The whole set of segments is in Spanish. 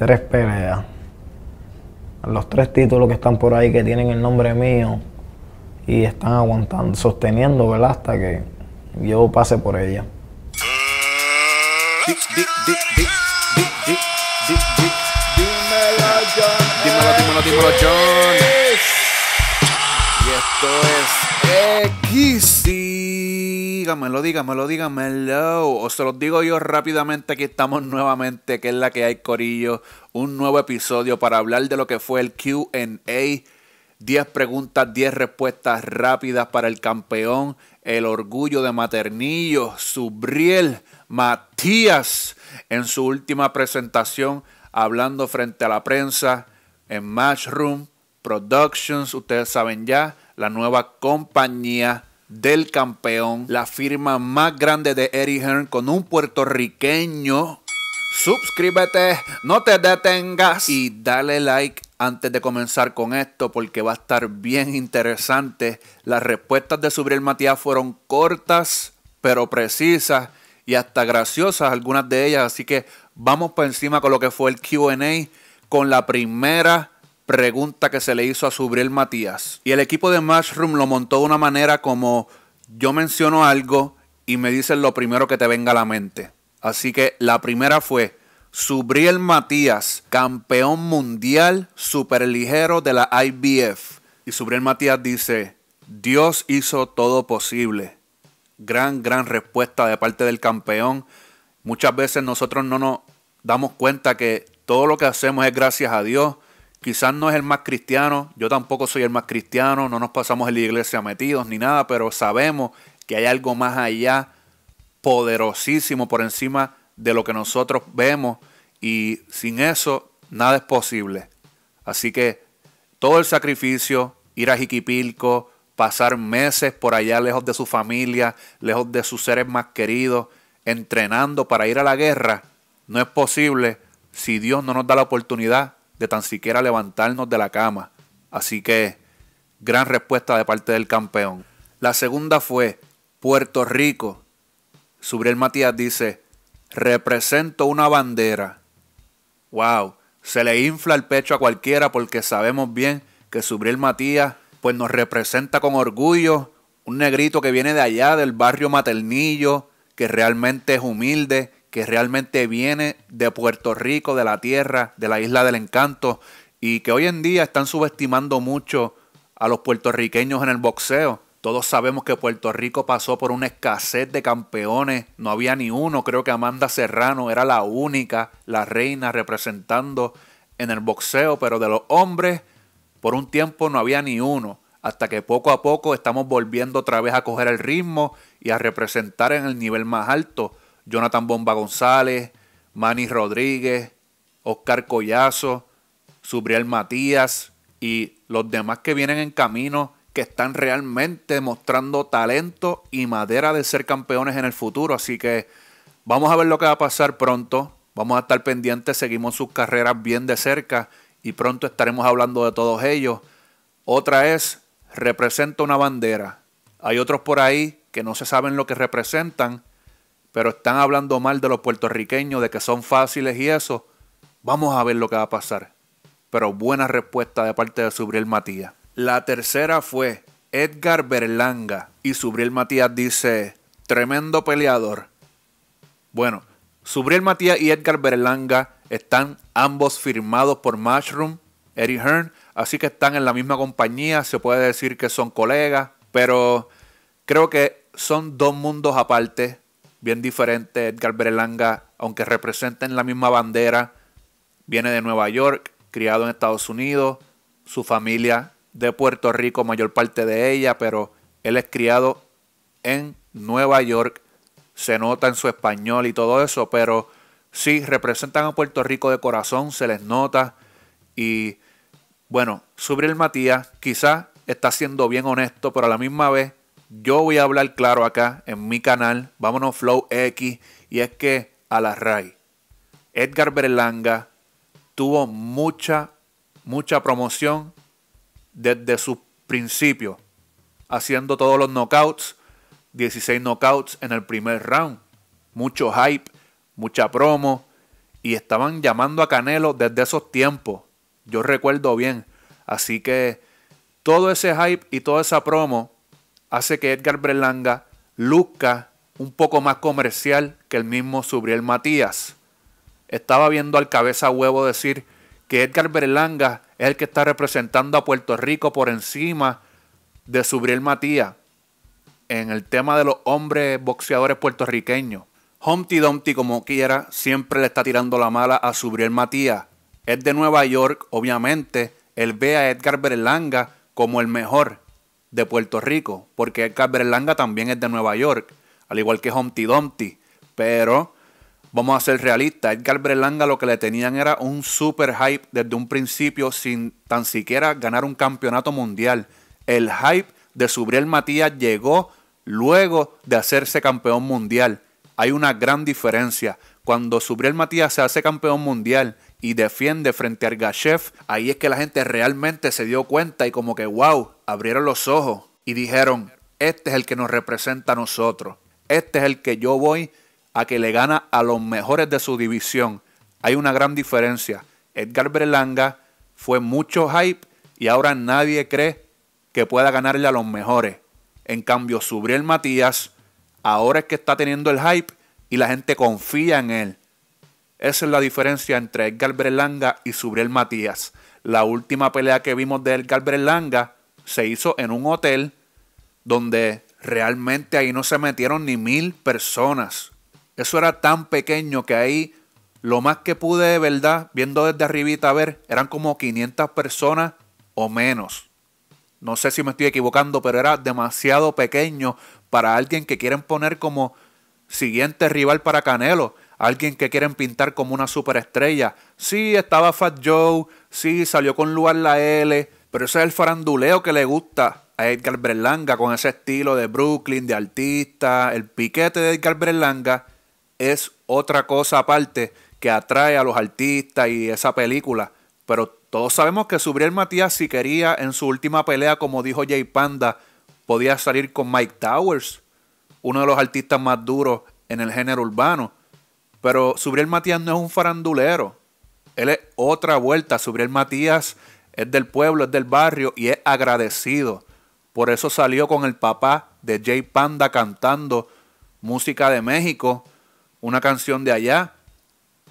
tres peleas. Los tres títulos que están por ahí que tienen el nombre mío y están aguantando, sosteniendo, ¿verdad? Hasta que yo pase por ella. Y esto es X dígamelo, dígamelo, dígamelo. O se los digo yo rápidamente, aquí estamos nuevamente, que es la que hay, Corillo. Un nuevo episodio para hablar de lo que fue el QA. 10 preguntas, 10 respuestas rápidas para el campeón. El orgullo de Maternillo, Subriel, Matías, en su última presentación, hablando frente a la prensa en Matchroom Productions. Ustedes saben ya, la nueva compañía del campeón, la firma más grande de Eddie Hearn con un puertorriqueño. Suscríbete, no te detengas y dale like antes de comenzar con esto porque va a estar bien interesante. Las respuestas de Subriel Matías fueron cortas pero precisas y hasta graciosas algunas de ellas, así que vamos por encima con lo que fue el QA con la primera pregunta que se le hizo a Subriel Matías. Y el equipo de Mashroom lo montó de una manera como yo menciono algo y me dicen lo primero que te venga a la mente. Así que la primera fue Subriel Matías, campeón mundial superligero de la IBF. Y Subriel Matías dice, Dios hizo todo posible. Gran, gran respuesta de parte del campeón. Muchas veces nosotros no nos damos cuenta que todo lo que hacemos es gracias a Dios Quizás no es el más cristiano, yo tampoco soy el más cristiano, no nos pasamos en la iglesia metidos ni nada, pero sabemos que hay algo más allá poderosísimo por encima de lo que nosotros vemos y sin eso nada es posible. Así que todo el sacrificio, ir a Jiquipilco, pasar meses por allá lejos de su familia, lejos de sus seres más queridos, entrenando para ir a la guerra, no es posible si Dios no nos da la oportunidad de tan siquiera levantarnos de la cama. Así que gran respuesta de parte del campeón. La segunda fue Puerto Rico. Subriel Matías dice, represento una bandera. ¡Wow! Se le infla el pecho a cualquiera porque sabemos bien que Subriel Matías pues nos representa con orgullo un negrito que viene de allá, del barrio Maternillo, que realmente es humilde que realmente viene de Puerto Rico, de la tierra, de la isla del encanto, y que hoy en día están subestimando mucho a los puertorriqueños en el boxeo. Todos sabemos que Puerto Rico pasó por una escasez de campeones, no había ni uno, creo que Amanda Serrano era la única, la reina representando en el boxeo, pero de los hombres por un tiempo no había ni uno, hasta que poco a poco estamos volviendo otra vez a coger el ritmo y a representar en el nivel más alto. Jonathan Bomba González, Manny Rodríguez, Oscar Collazo, Subriel Matías y los demás que vienen en camino que están realmente mostrando talento y madera de ser campeones en el futuro. Así que vamos a ver lo que va a pasar pronto. Vamos a estar pendientes, seguimos sus carreras bien de cerca y pronto estaremos hablando de todos ellos. Otra es, representa una bandera. Hay otros por ahí que no se saben lo que representan pero están hablando mal de los puertorriqueños, de que son fáciles y eso, vamos a ver lo que va a pasar. Pero buena respuesta de parte de Subriel Matías. La tercera fue Edgar Berlanga y Subriel Matías dice, tremendo peleador. Bueno, Subriel Matías y Edgar Berlanga están ambos firmados por Mushroom, Eddie Hearn, así que están en la misma compañía, se puede decir que son colegas, pero creo que son dos mundos aparte bien diferente. Edgar Berlanga, aunque representen la misma bandera, viene de Nueva York, criado en Estados Unidos, su familia de Puerto Rico, mayor parte de ella, pero él es criado en Nueva York, se nota en su español y todo eso, pero sí, representan a Puerto Rico de corazón, se les nota. Y bueno, Subriel Matías quizás está siendo bien honesto, pero a la misma vez yo voy a hablar claro acá en mi canal, vámonos Flow X, y es que a la RAI, Edgar Berlanga tuvo mucha, mucha promoción desde sus principios, haciendo todos los knockouts, 16 knockouts en el primer round, mucho hype, mucha promo, y estaban llamando a Canelo desde esos tiempos, yo recuerdo bien, así que todo ese hype y toda esa promo hace que Edgar Berlanga luzca un poco más comercial que el mismo Subriel Matías. Estaba viendo al cabeza huevo decir que Edgar Berlanga es el que está representando a Puerto Rico por encima de Subriel Matías en el tema de los hombres boxeadores puertorriqueños. Humpty Dumpty, como quiera, siempre le está tirando la mala a Subriel Matías. Es de Nueva York, obviamente. Él ve a Edgar Berlanga como el mejor de Puerto Rico, porque Edgar Berlanga también es de Nueva York, al igual que Humpty Dumpty, pero vamos a ser realistas, Edgar Berlanga lo que le tenían era un super hype desde un principio sin tan siquiera ganar un campeonato mundial. El hype de Subriel Matías llegó luego de hacerse campeón mundial. Hay una gran diferencia. Cuando Subriel Matías se hace campeón mundial y defiende frente a Argashef. ahí es que la gente realmente se dio cuenta y como que wow, abrieron los ojos y dijeron, este es el que nos representa a nosotros, este es el que yo voy a que le gana a los mejores de su división. Hay una gran diferencia. Edgar Berlanga fue mucho hype y ahora nadie cree que pueda ganarle a los mejores. En cambio, Subriel Matías ahora es que está teniendo el hype y la gente confía en él. Esa es la diferencia entre Edgar Berlanga y Subriel Matías. La última pelea que vimos de Edgar Berlanga se hizo en un hotel donde realmente ahí no se metieron ni mil personas. Eso era tan pequeño que ahí lo más que pude de verdad, viendo desde arribita a ver, eran como 500 personas o menos. No sé si me estoy equivocando, pero era demasiado pequeño para alguien que quieren poner como siguiente rival para Canelo alguien que quieren pintar como una superestrella. Sí, estaba Fat Joe, sí, salió con Luar la L, pero ese es el faranduleo que le gusta a Edgar Berlanga con ese estilo de Brooklyn, de artista. El piquete de Edgar Berlanga es otra cosa aparte que atrae a los artistas y esa película. Pero todos sabemos que Subriel Matías, si quería, en su última pelea, como dijo Jay Panda, podía salir con Mike Towers, uno de los artistas más duros en el género urbano. Pero Subriel Matías no es un farandulero. Él es otra vuelta. Subriel Matías es del pueblo, es del barrio y es agradecido. Por eso salió con el papá de Jay Panda cantando música de México, una canción de allá.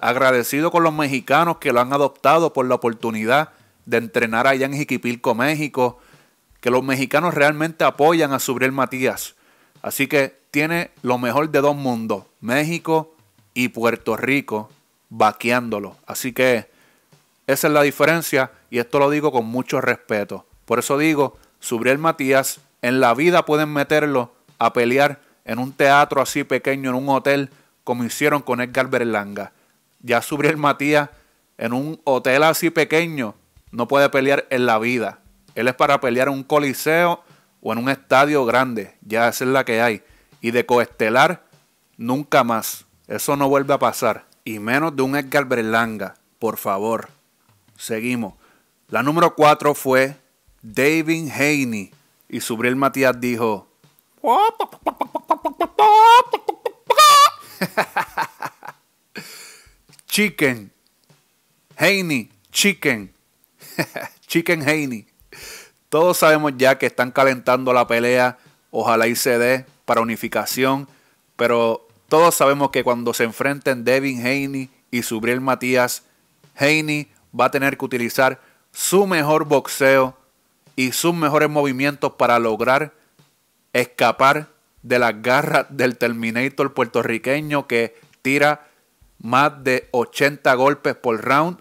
Agradecido con los mexicanos que lo han adoptado por la oportunidad de entrenar allá en Jiquipilco, México. Que los mexicanos realmente apoyan a Subriel Matías. Así que tiene lo mejor de dos mundos, México y Puerto Rico vaqueándolo. Así que esa es la diferencia y esto lo digo con mucho respeto. Por eso digo, Subriel Matías, en la vida pueden meterlo a pelear en un teatro así pequeño, en un hotel, como hicieron con Edgar Berlanga. Ya Subriel Matías, en un hotel así pequeño, no puede pelear en la vida. Él es para pelear en un coliseo o en un estadio grande. Ya esa es la que hay. Y de coestelar, nunca más. Eso no vuelve a pasar. Y menos de un Edgar Berlanga, por favor. Seguimos. La número 4 fue David Haney. Y Subriel Matías dijo... chicken. Haney, chicken. chicken Haney. Todos sabemos ya que están calentando la pelea. Ojalá y se dé para unificación. Pero todos sabemos que cuando se enfrenten Devin Haney y Subriel Matías, Haney va a tener que utilizar su mejor boxeo y sus mejores movimientos para lograr escapar de las garras del Terminator puertorriqueño que tira más de 80 golpes por round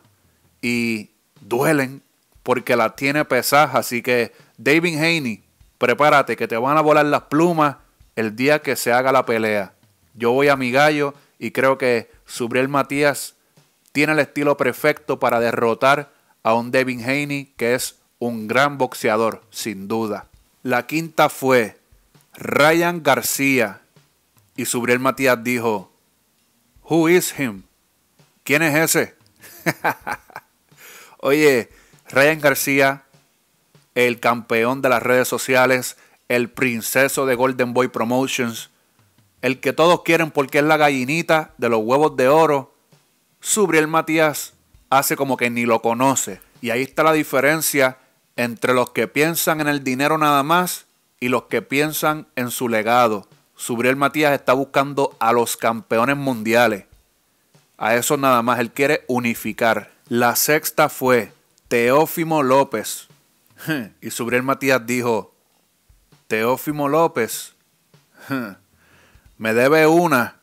y duelen porque la tiene pesada. Así que David Haney, prepárate que te van a volar las plumas el día que se haga la pelea. Yo voy a mi gallo y creo que Subriel Matías tiene el estilo perfecto para derrotar a un Devin Haney que es un gran boxeador, sin duda. La quinta fue Ryan García y Subriel Matías dijo, Who is him? ¿Quién es ese? Oye, Ryan García, el campeón de las redes sociales, el princeso de Golden Boy Promotions, el que todos quieren porque es la gallinita de los huevos de oro, Subriel Matías hace como que ni lo conoce. Y ahí está la diferencia entre los que piensan en el dinero nada más y los que piensan en su legado. Subriel Matías está buscando a los campeones mundiales. A eso nada más, él quiere unificar. La sexta fue Teófimo López. Y Subriel Matías dijo, Teófimo López. me debe una,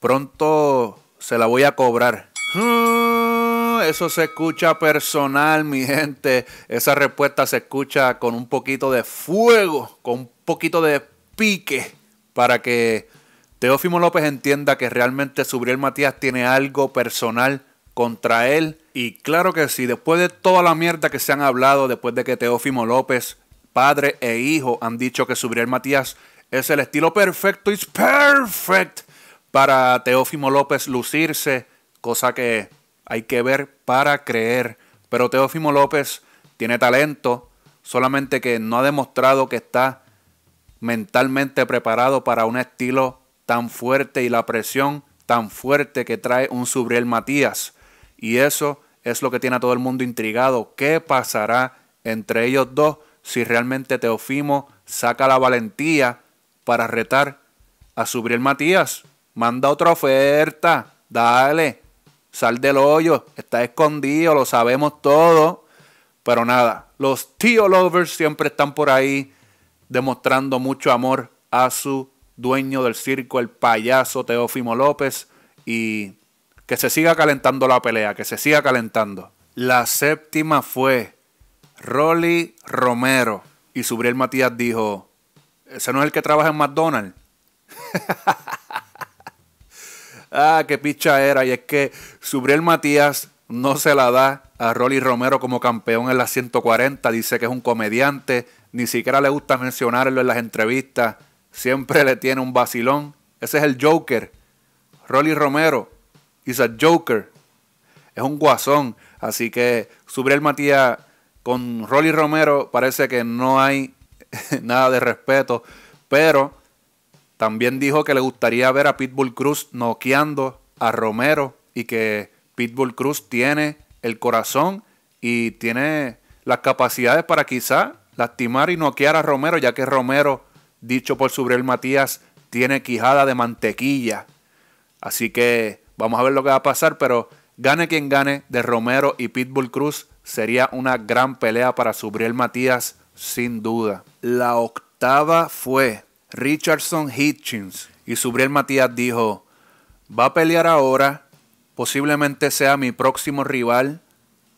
pronto se la voy a cobrar. Ah, eso se escucha personal, mi gente. Esa respuesta se escucha con un poquito de fuego, con un poquito de pique, para que Teófimo López entienda que realmente Subriel Matías tiene algo personal contra él. Y claro que sí, después de toda la mierda que se han hablado, después de que Teófimo López, padre e hijo, han dicho que Subriel Matías es el estilo perfecto, it's perfect para Teófimo López lucirse, cosa que hay que ver para creer. Pero Teófimo López tiene talento, solamente que no ha demostrado que está mentalmente preparado para un estilo tan fuerte y la presión tan fuerte que trae un Subriel Matías. Y eso es lo que tiene a todo el mundo intrigado. ¿Qué pasará entre ellos dos si realmente Teofimo saca la valentía para retar a Subriel Matías. Manda otra oferta. Dale. Sal del hoyo. Está escondido. Lo sabemos todo. Pero nada. Los tío lovers siempre están por ahí demostrando mucho amor a su dueño del circo, el payaso Teófimo López. Y que se siga calentando la pelea. Que se siga calentando. La séptima fue Rolly Romero. Y Subriel Matías dijo. Ese no es el que trabaja en McDonald's. ah, qué picha era. Y es que Subriel Matías no se la da a Rolly Romero como campeón en las 140. Dice que es un comediante. Ni siquiera le gusta mencionarlo en las entrevistas. Siempre le tiene un vacilón. Ese es el Joker. Rolly Romero. He's a Joker. Es un guasón. Así que Subriel Matías con Rolly Romero parece que no hay nada de respeto, pero también dijo que le gustaría ver a Pitbull Cruz noqueando a Romero y que Pitbull Cruz tiene el corazón y tiene las capacidades para quizá lastimar y noquear a Romero, ya que Romero, dicho por Subriel Matías, tiene quijada de mantequilla. Así que vamos a ver lo que va a pasar, pero gane quien gane de Romero y Pitbull Cruz, sería una gran pelea para Subriel Matías sin duda. La octava fue Richardson Hitchens y Subriel Matías dijo, va a pelear ahora, posiblemente sea mi próximo rival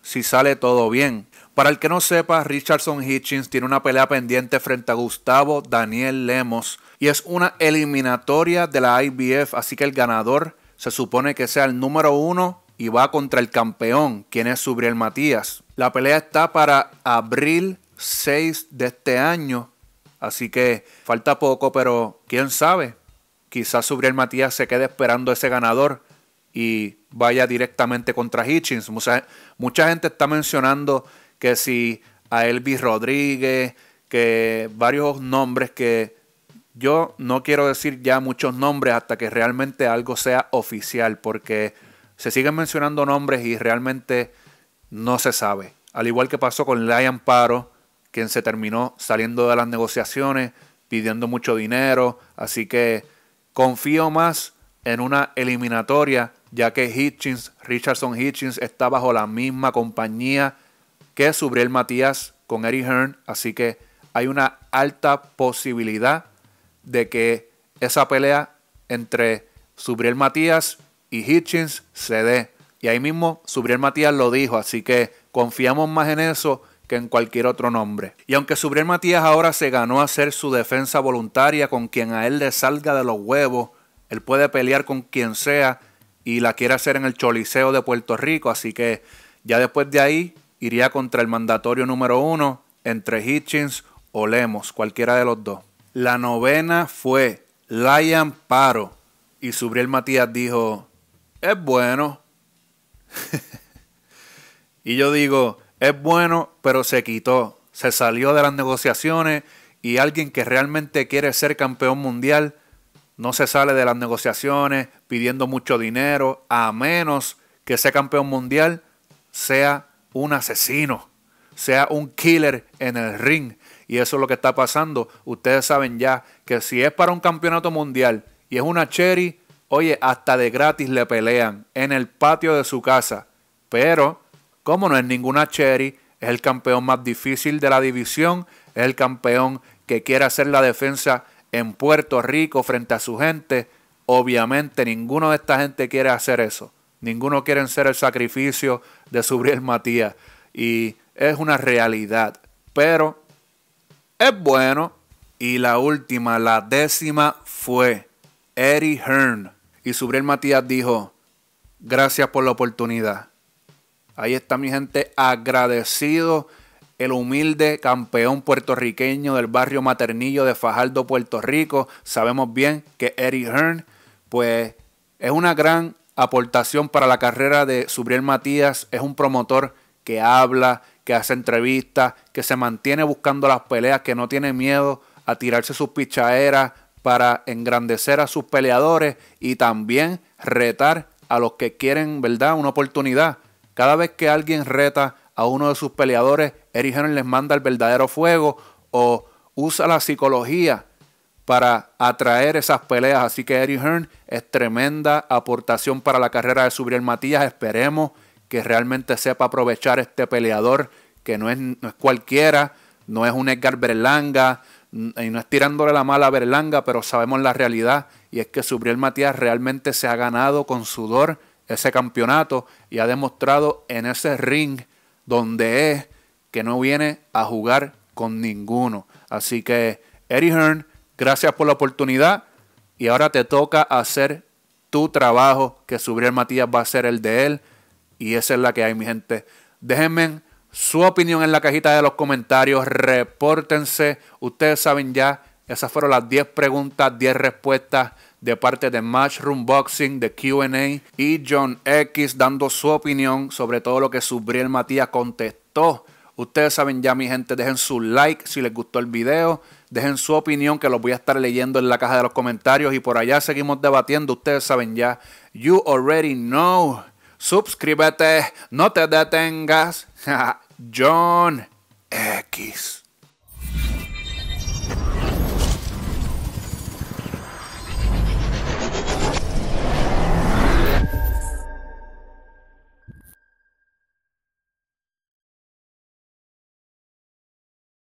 si sale todo bien. Para el que no sepa, Richardson Hitchens tiene una pelea pendiente frente a Gustavo Daniel Lemos y es una eliminatoria de la IBF, así que el ganador se supone que sea el número uno y va contra el campeón, quien es Subriel Matías. La pelea está para abril 6 de este año. Así que falta poco, pero quién sabe. Quizás Subriel Matías se quede esperando ese ganador y vaya directamente contra Hitchens. Mucha, mucha gente está mencionando que si a Elvis Rodríguez, que varios nombres que yo no quiero decir ya muchos nombres hasta que realmente algo sea oficial, porque se siguen mencionando nombres y realmente no se sabe. Al igual que pasó con Lion Paro, quien se terminó saliendo de las negociaciones, pidiendo mucho dinero. Así que confío más en una eliminatoria, ya que Hitchens, Richardson Hitchens está bajo la misma compañía que Subriel Matías con Eddie Hearn. Así que hay una alta posibilidad de que esa pelea entre Subriel Matías y Hitchens se dé. Y ahí mismo Subriel Matías lo dijo, así que confiamos más en eso que en cualquier otro nombre. Y aunque Subriel Matías ahora se ganó a hacer su defensa voluntaria con quien a él le salga de los huevos, él puede pelear con quien sea y la quiere hacer en el Choliseo de Puerto Rico, así que ya después de ahí iría contra el mandatorio número uno entre Hitchens o Lemos, cualquiera de los dos. La novena fue Lion Paro y Subriel Matías dijo, es bueno. y yo digo, es bueno, pero se quitó, se salió de las negociaciones y alguien que realmente quiere ser campeón mundial no se sale de las negociaciones pidiendo mucho dinero, a menos que ese campeón mundial sea un asesino, sea un killer en el ring. Y eso es lo que está pasando. Ustedes saben ya que si es para un campeonato mundial y es una cherry, oye, hasta de gratis le pelean en el patio de su casa. Pero como no es ninguna cherry, es el campeón más difícil de la división, es el campeón que quiere hacer la defensa en Puerto Rico frente a su gente. Obviamente ninguno de esta gente quiere hacer eso. Ninguno quiere ser el sacrificio de Subriel Matías. Y es una realidad. Pero es bueno. Y la última, la décima fue Eddie Hearn. Y Subriel Matías dijo, gracias por la oportunidad. Ahí está mi gente agradecido. El humilde campeón puertorriqueño del barrio Maternillo de Fajardo, Puerto Rico. Sabemos bien que Eddie Hearn, pues es una gran aportación para la carrera de Subriel Matías. Es un promotor que habla, que hace entrevistas, que se mantiene buscando las peleas, que no tiene miedo a tirarse sus pichaderas para engrandecer a sus peleadores y también retar a los que quieren, ¿verdad?, una oportunidad. Cada vez que alguien reta a uno de sus peleadores, Eric Hearn les manda el verdadero fuego o usa la psicología para atraer esas peleas. Así que Eric Hearn es tremenda aportación para la carrera de Subriel Matías. Esperemos que realmente sepa aprovechar este peleador, que no es, no es cualquiera, no es un Edgar Berlanga, y no es tirándole la mala a Berlanga, pero sabemos la realidad, y es que Subriel Matías realmente se ha ganado con sudor ese campeonato y ha demostrado en ese ring donde es que no viene a jugar con ninguno. Así que Eddie Hearn, gracias por la oportunidad y ahora te toca hacer tu trabajo, que Subriel Matías va a ser el de él y esa es la que hay, mi gente. Déjenme su opinión en la cajita de los comentarios, repórtense, ustedes saben ya, esas fueron las 10 preguntas, 10 respuestas de parte de Matchroom Boxing, de QA y John X dando su opinión sobre todo lo que Subriel Matías contestó. Ustedes saben ya, mi gente, dejen su like si les gustó el video. Dejen su opinión, que los voy a estar leyendo en la caja de los comentarios. Y por allá seguimos debatiendo. Ustedes saben ya. You already know. Suscríbete. No te detengas. John X.